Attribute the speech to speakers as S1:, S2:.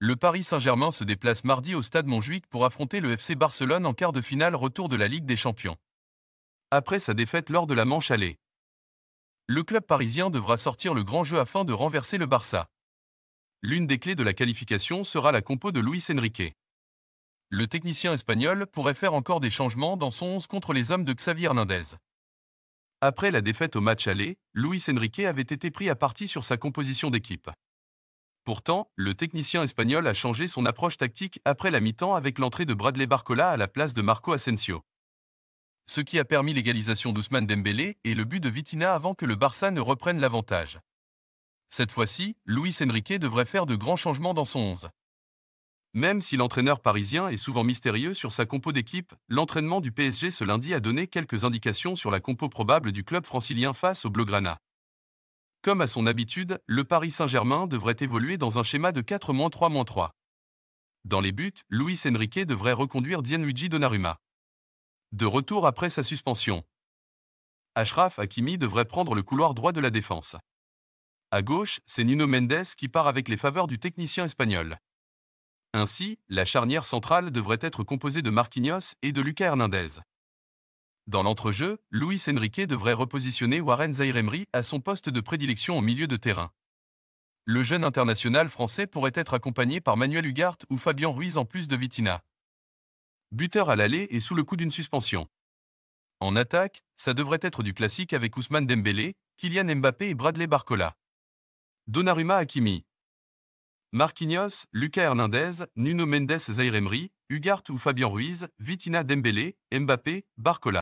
S1: Le Paris Saint-Germain se déplace mardi au stade Montjuic pour affronter le FC Barcelone en quart de finale retour de la Ligue des Champions. Après sa défaite lors de la manche allée, le club parisien devra sortir le grand jeu afin de renverser le Barça. L'une des clés de la qualification sera la compo de Luis Enrique. Le technicien espagnol pourrait faire encore des changements dans son 11 contre les hommes de Xavier Hernandez. Après la défaite au match aller, Luis Enrique avait été pris à partie sur sa composition d'équipe. Pourtant, le technicien espagnol a changé son approche tactique après la mi-temps avec l'entrée de Bradley Barcola à la place de Marco Asensio. Ce qui a permis l'égalisation d'Ousmane Dembélé et le but de Vitina avant que le Barça ne reprenne l'avantage. Cette fois-ci, Luis Enrique devrait faire de grands changements dans son 11. Même si l'entraîneur parisien est souvent mystérieux sur sa compo d'équipe, l'entraînement du PSG ce lundi a donné quelques indications sur la compo probable du club francilien face au Blaugrana. Comme à son habitude, le Paris Saint-Germain devrait évoluer dans un schéma de 4-3-3. Dans les buts, Luis Enrique devrait reconduire Gianluigi Donnarumma. De retour après sa suspension. Ashraf Hakimi devrait prendre le couloir droit de la défense. À gauche, c'est Nuno Mendes qui part avec les faveurs du technicien espagnol. Ainsi, la charnière centrale devrait être composée de Marquinhos et de Lucas Hernandez. Dans l'entrejeu, Luis Enrique devrait repositionner Warren Zairemri à son poste de prédilection au milieu de terrain. Le jeune international français pourrait être accompagné par Manuel Ugarte ou Fabien Ruiz en plus de Vitina. Buteur à l'aller et sous le coup d'une suspension. En attaque, ça devrait être du classique avec Ousmane Dembélé, Kylian Mbappé et Bradley Barcola. Donnarumma Hakimi. Marquinhos, Lucas Hernandez, Nuno Mendes Zairemri, Ugarte ou Fabien Ruiz, Vitina Dembélé, Mbappé, Barcola.